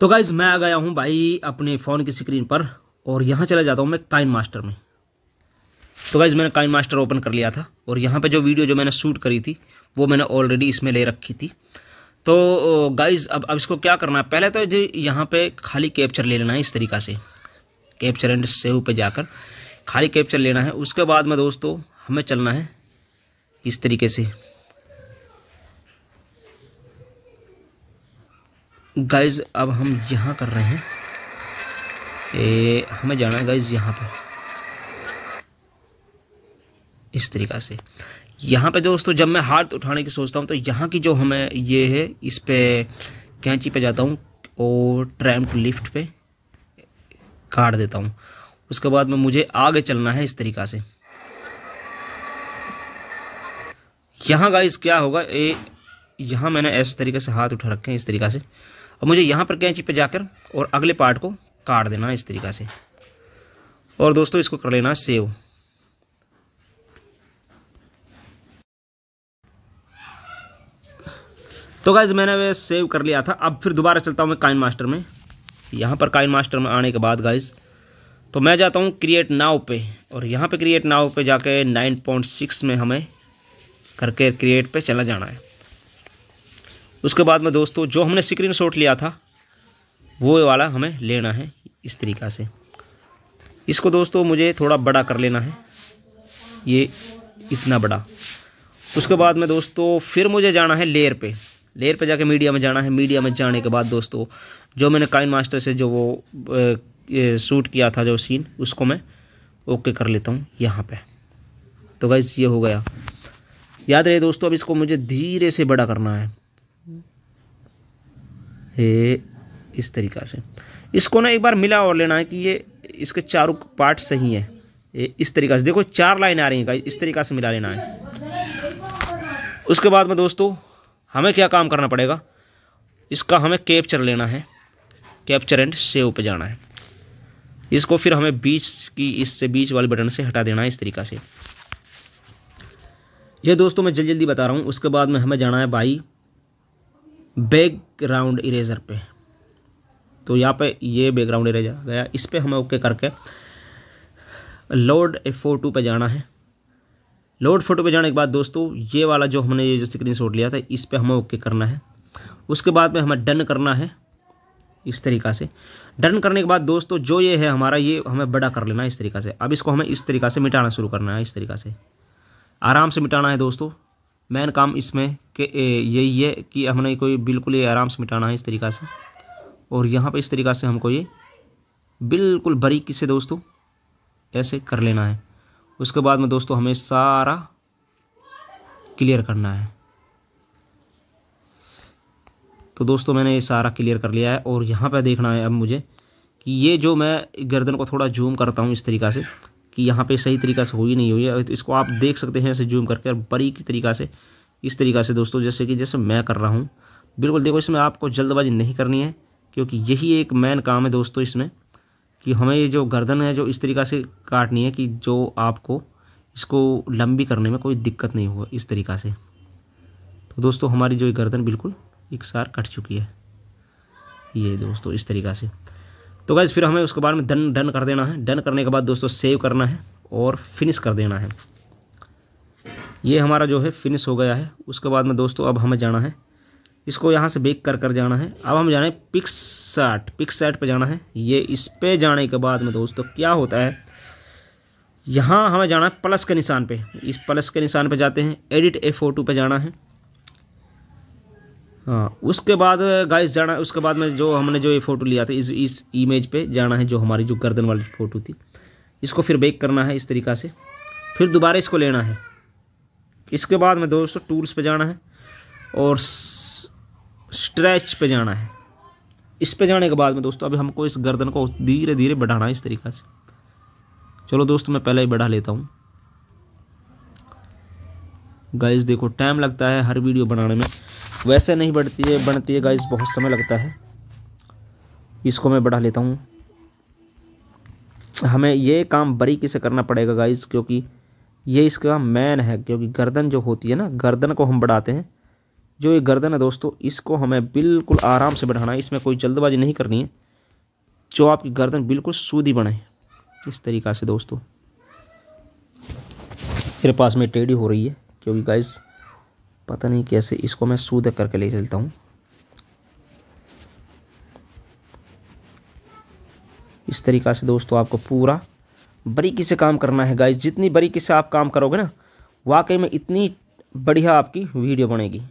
तो गाइज़ मैं आ गया हूँ भाई अपने फ़ोन की स्क्रीन पर और यहाँ चला जाता हूँ मैं काइन मास्टर में तो गाइज़ मैंने काइन मास्टर ओपन कर लिया था और यहाँ पे जो वीडियो जो मैंने शूट करी थी वो मैंने ऑलरेडी इसमें ले रखी थी तो गाइज़ अब अब इसको क्या करना है पहले तो जी यहाँ पर खाली कैप्चर ले लेना है इस तरीका से कैप्चर एंड सेव पर जाकर खाली कैप्चर लेना है उसके बाद में दोस्तों हमें चलना है इस तरीके से गाइज अब हम यहाँ कर रहे हैं ए, हमें जाना है गाइज यहाँ पे इस तरीका से यहाँ पे दोस्तों जब मैं हाथ उठाने की सोचता हूँ तो यहाँ की जो हमें ये है इस पे कैंची पे जाता हूँ और ट्रैम लिफ्ट पे काट देता हूँ उसके बाद में मुझे आगे चलना है इस तरीका से यहाँ गाइज क्या होगा ए यहाँ मैंने ऐसे तरीके से हाथ उठा रखे हैं इस तरीका से और मुझे यहाँ पर कैंची पे जाकर और अगले पार्ट को काट देना इस तरीका से और दोस्तों इसको कर लेना सेव तो गाइज मैंने वे सेव कर लिया था अब फिर दोबारा चलता हूँ मैं काइन मास्टर में यहाँ पर काइन मास्टर में आने के बाद गाइज तो मैं जाता हूँ क्रिएट नाव पे और यहाँ पे क्रिएट नाव पे जाके 9.6 में हमें करके क्रिएट पे चला जाना है उसके बाद में दोस्तों जो हमने स्क्रीन शॉट लिया था वो वाला हमें लेना है इस तरीक़ा से इसको दोस्तों मुझे थोड़ा बड़ा कर लेना है ये इतना बड़ा उसके बाद में दोस्तों फिर मुझे जाना है लेयर पे लेयर पे जाके मीडिया में जाना है मीडिया में जाने के बाद दोस्तों जो मैंने काइन मास्टर से जो वो शूट किया था जो सीन उसको मैं ओके कर लेता हूँ यहाँ पे तो गाइज़ ये हो गया याद रहे दोस्तों अब इसको मुझे धीरे से बड़ा करना है ए, इस तरीक़ा से इसको ना एक बार मिला और लेना है कि ये इसके चारों पार्ट सही है ए, इस तरीक़ा से देखो चार लाइन आ रही है इस तरीक़ा से मिला लेना है उसके बाद में दोस्तों हमें क्या काम करना पड़ेगा इसका हमें कैप्चर लेना है कैप्चर एंड सेव पे जाना है इसको फिर हमें बीच की इससे बीच वाले बटन से हटा देना है इस तरीक़ा से ये दोस्तों मैं जल्दी जल्दी बता रहा हूँ उसके बाद में हमें जाना है बाई बैकग्राउंड इरेजर पे तो यहाँ पे ये बैकग्राउंड इरेजर आ गया इस पर हमें ओके करके लोड फोटो पे जाना है लोड फोटो पे जाने के बाद दोस्तों ये वाला जो हमने ये जो स्क्रीन शॉट लिया था इस पर हमें ओके करना है उसके बाद में हमें डन करना है इस तरीका से डन करने के बाद दोस्तों जो ये है हमारा ये हमें बड़ा कर लेना है इस तरीका से अब इसको हमें इस तरीका से मिटाना शुरू करना है इस तरीका से आराम से मिटाना है दोस्तों मेन काम इसमें कि यही है कि हमने कोई बिल्कुल ये आराम से मिटाना है इस तरीक़ा से और यहाँ पे इस तरीक़ा से हमको ये बिल्कुल बारीकी से दोस्तों ऐसे कर लेना है उसके बाद में दोस्तों हमें सारा क्लियर करना है तो दोस्तों मैंने ये सारा क्लियर कर लिया है और यहाँ पर देखना है अब मुझे कि ये जो मैं गर्दन को थोड़ा जूम करता हूँ इस तरीक़ा से कि यहाँ पे सही तरीका से हुई नहीं हुई है तो इसको आप देख सकते हैं ऐसे जूम करके और बड़ी तरीका से इस तरीका से दोस्तों जैसे कि जैसे मैं कर रहा हूँ बिल्कुल देखो इसमें आपको जल्दबाजी नहीं करनी है क्योंकि यही एक मेन काम है दोस्तों इसमें कि हमें ये जो गर्दन है जो इस तरीका से काटनी है कि जो आपको इसको लंबी करने में कोई दिक्कत नहीं हुआ इस तरीका से तो दोस्तों हमारी जो गर्दन बिल्कुल एक सार कट चुकी है ये दोस्तों इस तरीका से तो गैस फिर हमें उसके बाद में डन डन कर देना है डन करने के बाद दोस्तों सेव करना है और फिनिश कर देना है ये हमारा जो है फिनिश हो गया है उसके बाद में दोस्तों अब हमें जाना है इसको यहाँ से बेक कर कर जाना है अब हम जाना है पिक्स साट पिक्स साट पर जाना है ये इस पर जाने के बाद में दोस्तों क्या होता है यहाँ हमें जाना है प्लस के निशान पे इस प्लस के निशान पे जाते हैं एडिट ए फोटो पे जाना है हाँ उसके बाद गाइस जाना उसके बाद में जो हमने जो ये फ़ोटो लिया था इस इस इमेज पे जाना है जो हमारी जो गर्दन वाली फ़ोटो थी इसको फिर बेक करना है इस तरीक़ा से फिर दोबारा इसको लेना है इसके बाद में दोस्तों टूल्स पे जाना है और स्ट्रेच पे जाना है इस पे जाने के बाद में दोस्तों अभी हमको इस गर्दन को धीरे धीरे बढ़ाना है इस तरीक़ा से चलो दोस्तों मैं पहले ही बढ़ा लेता हूँ गाइज़ देखो टाइम लगता है हर वीडियो बनाने में वैसे नहीं बढ़ती है बढ़ती है गाइस बहुत समय लगता है इसको मैं बढ़ा लेता हूँ हमें ये काम बारीकी से करना पड़ेगा गाइस क्योंकि ये इसका मैन है क्योंकि गर्दन जो होती है ना गर्दन को हम बढ़ाते हैं जो ये गर्दन है दोस्तों इसको हमें बिल्कुल आराम से बढ़ाना है इसमें कोई जल्दबाजी नहीं करनी है जो आपकी गर्दन बिल्कुल सूदी बने इस तरीक़ा से दोस्तों मेरे पास में टेढ़ी हो रही है क्योंकि गाइस पता नहीं कैसे इसको मैं सूद करके ले चलता हूँ इस तरीक़ा से दोस्तों आपको पूरा बरीकी से काम करना है गाइस जितनी बरीकी से आप काम करोगे ना वाकई में इतनी बढ़िया आपकी वीडियो बनेगी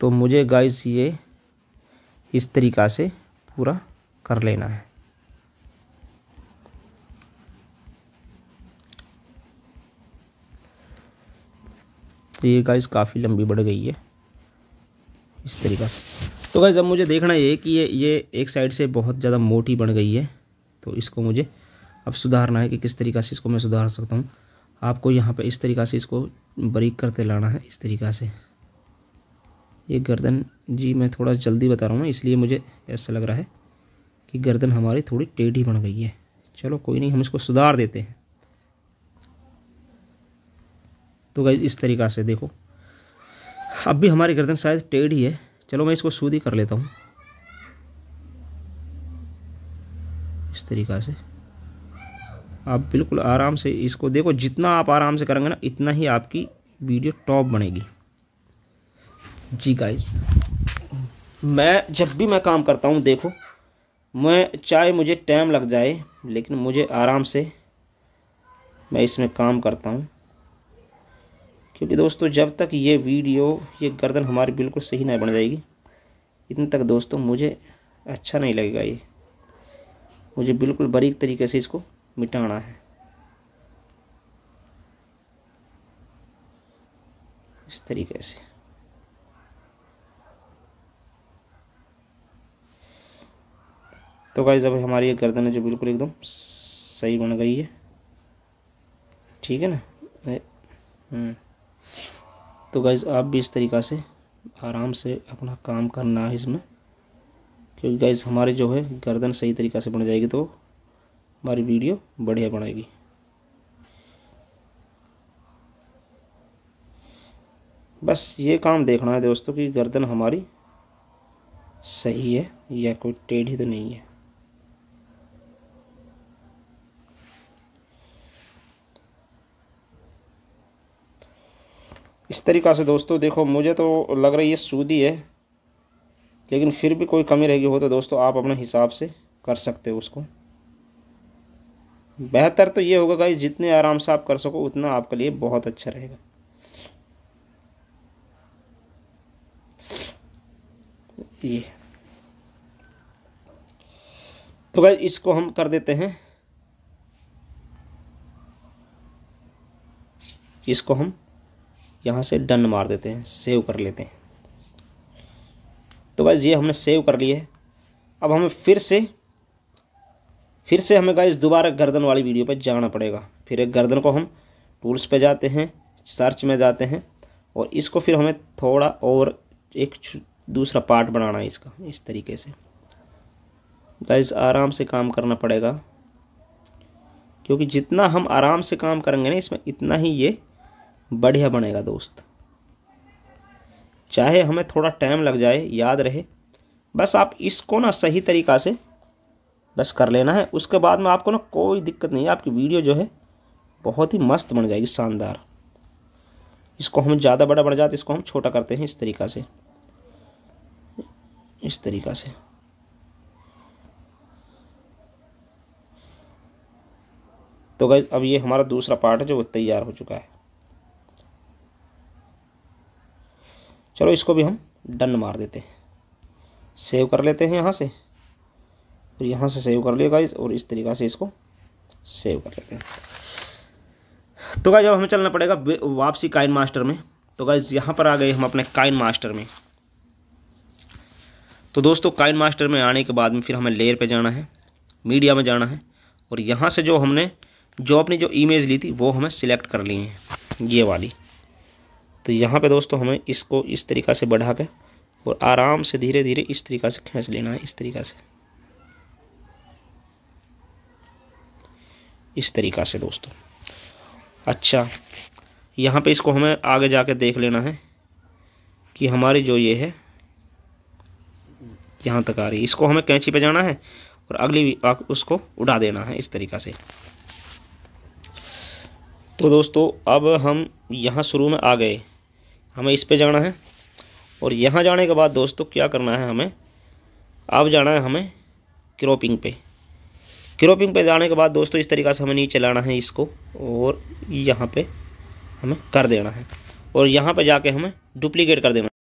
तो मुझे गाइस ये इस तरीक़ा से पूरा कर लेना है इसलिए गाइस काफ़ी लंबी बढ़ गई है इस तरीक़ा से तो गाइस अब मुझे देखना ये कि ये ये एक साइड से बहुत ज़्यादा मोटी बढ़ गई है तो इसको मुझे अब सुधारना है कि किस तरीक़ा से इसको मैं सुधार सकता हूँ आपको यहाँ पर इस तरीक़ा से इसको बरीक करते लाना है इस तरीक़ा से ये गर्दन जी मैं थोड़ा जल्दी बता रहा हूँ इसलिए मुझे ऐसा लग रहा है कि गर्दन हमारी थोड़ी टेढ़ी बन गई है चलो कोई नहीं हम इसको सुधार देते हैं तो गाइज इस तरीका से देखो अब भी हमारी गर्दन शायद टेढ़ ही है चलो मैं इसको सूद ही कर लेता हूँ इस तरीका से आप बिल्कुल आराम से इसको देखो जितना आप आराम से करेंगे ना इतना ही आपकी वीडियो टॉप बनेगी जी गाइस मैं जब भी मैं काम करता हूँ देखो मैं चाहे मुझे टाइम लग जाए लेकिन मुझे आराम से मैं इसमें काम करता हूँ क्योंकि दोस्तों जब तक ये वीडियो ये गर्दन हमारी बिल्कुल सही ना बन जाएगी इतने तक दोस्तों मुझे अच्छा नहीं लगेगा ये मुझे बिल्कुल बारीक तरीके से इसको मिटाना है इस तरीके से तो गाइज अब हमारी ये गर्दन है जो बिल्कुल एकदम सही बन गई है ठीक है ना हम्म तो गाइज़ आप भी इस तरीक़ा से आराम से अपना काम करना है इसमें क्योंकि गाइज़ हमारे जो है गर्दन सही तरीक़ा से बन जाएगी तो हमारी वीडियो बढ़िया बनाएगी बस ये काम देखना है दोस्तों कि गर्दन हमारी सही है या कोई टेढ़ी तो नहीं है इस तरीक़ा से दोस्तों देखो मुझे तो लग रहा है ये सूदी है लेकिन फिर भी कोई कमी रहेगी हो तो दोस्तों आप अपने हिसाब से कर सकते हो उसको बेहतर तो ये होगा गाइस जितने आराम से आप कर सको उतना आपके लिए बहुत अच्छा रहेगा ये तो गाइस इसको हम कर देते हैं इसको हम यहाँ से डन मार देते हैं सेव कर लेते हैं तो गाइज़ ये हमने सेव कर लिए है अब हमें फिर से फिर से हमें गाइज दोबारा गर्दन वाली वीडियो पर जाना पड़ेगा फिर एक गर्दन को हम टूल्स पे जाते हैं सर्च में जाते हैं और इसको फिर हमें थोड़ा और एक दूसरा पार्ट बनाना है इसका इस तरीके से गाइज आराम से काम करना पड़ेगा क्योंकि जितना हम आराम से काम करेंगे ना इसमें इतना ही ये बढ़िया बनेगा दोस्त चाहे हमें थोड़ा टाइम लग जाए याद रहे बस आप इसको ना सही तरीक़ा से बस कर लेना है उसके बाद में आपको ना कोई दिक्कत नहीं है आपकी वीडियो जो है बहुत ही मस्त बन जाएगी शानदार इसको हम ज़्यादा बड़ा बढ़ जाते इसको हम छोटा करते हैं इस तरीक़ा से इस तरीक़ा से तो गई अब ये हमारा दूसरा पार्ट है जो तैयार हो चुका है चलो इसको भी हम डन मार देते हैं सेव कर लेते हैं यहाँ से और यहाँ से सेव कर लिया गाइज और इस तरीक़ा से इसको सेव कर लेते हैं तो गाइज अब हमें चलना पड़ेगा वापसी काइन मास्टर में तो गाइज यहाँ पर आ गए हम अपने काइन मास्टर में तो दोस्तों काइन मास्टर में आने के बाद में फिर हमें लेयर पे जाना है मीडिया में जाना है और यहाँ से जो हमने जो अपनी जो इमेज ली थी वो हमें सिलेक्ट कर ली है ये वाली तो यहाँ पे दोस्तों हमें इसको इस तरीका से बढ़ा के और आराम से धीरे धीरे इस तरीका से खींच लेना है इस तरीका से इस तरीका से दोस्तों अच्छा यहाँ पे इसको हमें आगे जाके देख लेना है कि हमारी जो ये है यहाँ तक आ रही है इसको हमें कैंची पे जाना है और अगली उसको उड़ा देना है इस तरीका से तो दोस्तों अब हम यहाँ शुरू में आ गए हमें इस पे जाना है और यहाँ जाने के बाद दोस्तों क्या करना है हमें अब जाना है हमें क्रोपिंग पे क्रोपिंग पे जाने के बाद दोस्तों इस तरीक़ा से हमें नीचे लाना है इसको और यहाँ पे हमें कर देना है और यहाँ पे जाके हमें डुप्लीकेट कर देना है